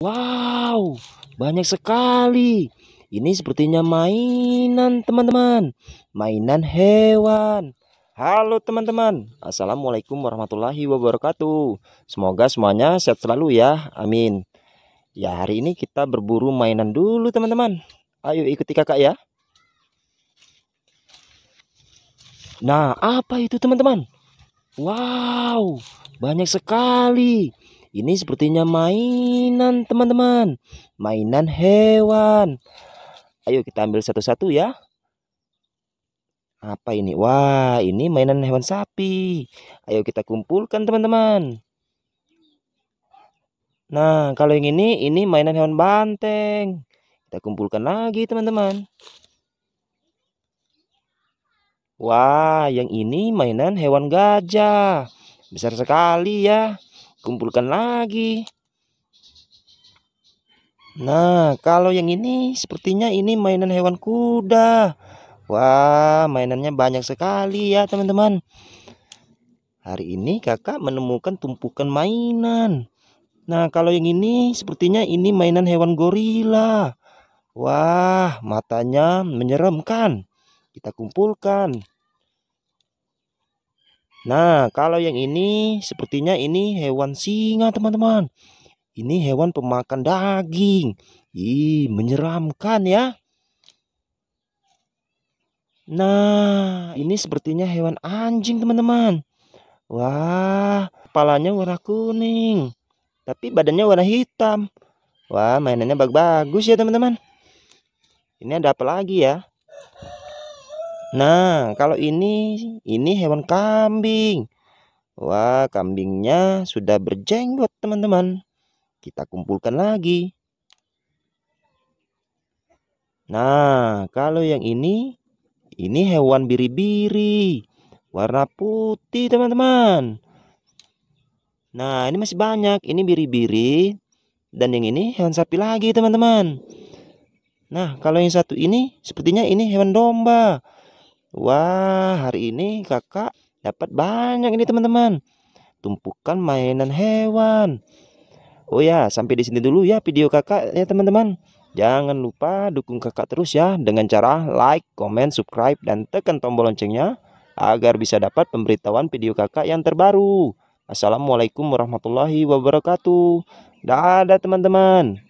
Wow, banyak sekali. Ini sepertinya mainan teman-teman. Mainan hewan. Halo teman-teman. Assalamualaikum warahmatullahi wabarakatuh. Semoga semuanya sehat selalu ya. Amin. Ya hari ini kita berburu mainan dulu teman-teman. Ayo ikuti kakak ya. Nah apa itu teman-teman? Wow, banyak sekali. Ini sepertinya mainan teman-teman. Mainan hewan. Ayo kita ambil satu-satu ya. Apa ini? Wah, ini mainan hewan sapi. Ayo kita kumpulkan teman-teman. Nah, kalau yang ini, ini mainan hewan banteng. Kita kumpulkan lagi teman-teman. Wah, yang ini mainan hewan gajah. Besar sekali ya kumpulkan lagi Nah kalau yang ini sepertinya ini mainan hewan kuda Wah mainannya banyak sekali ya teman-teman Hari ini kakak menemukan tumpukan mainan Nah kalau yang ini sepertinya ini mainan hewan gorila Wah matanya menyeramkan Kita kumpulkan Nah, kalau yang ini sepertinya ini hewan singa, teman-teman. Ini hewan pemakan daging. Ih, menyeramkan ya. Nah, ini sepertinya hewan anjing, teman-teman. Wah, kepalanya warna kuning. Tapi badannya warna hitam. Wah, mainannya bagus-bagus ya, teman-teman. Ini ada apa lagi ya? Nah, kalau ini ini hewan kambing. Wah, kambingnya sudah berjenggot, teman-teman. Kita kumpulkan lagi. Nah, kalau yang ini ini hewan biri-biri. Warna putih, teman-teman. Nah, ini masih banyak. Ini biri-biri dan yang ini hewan sapi lagi, teman-teman. Nah, kalau yang satu ini sepertinya ini hewan domba. Wah, hari ini kakak dapat banyak ini teman-teman. Tumpukan mainan hewan. Oh ya, sampai di sini dulu ya video kakak ya teman-teman. Jangan lupa dukung kakak terus ya dengan cara like, comment, subscribe, dan tekan tombol loncengnya agar bisa dapat pemberitahuan video kakak yang terbaru. Assalamualaikum warahmatullahi wabarakatuh. Dadah teman-teman.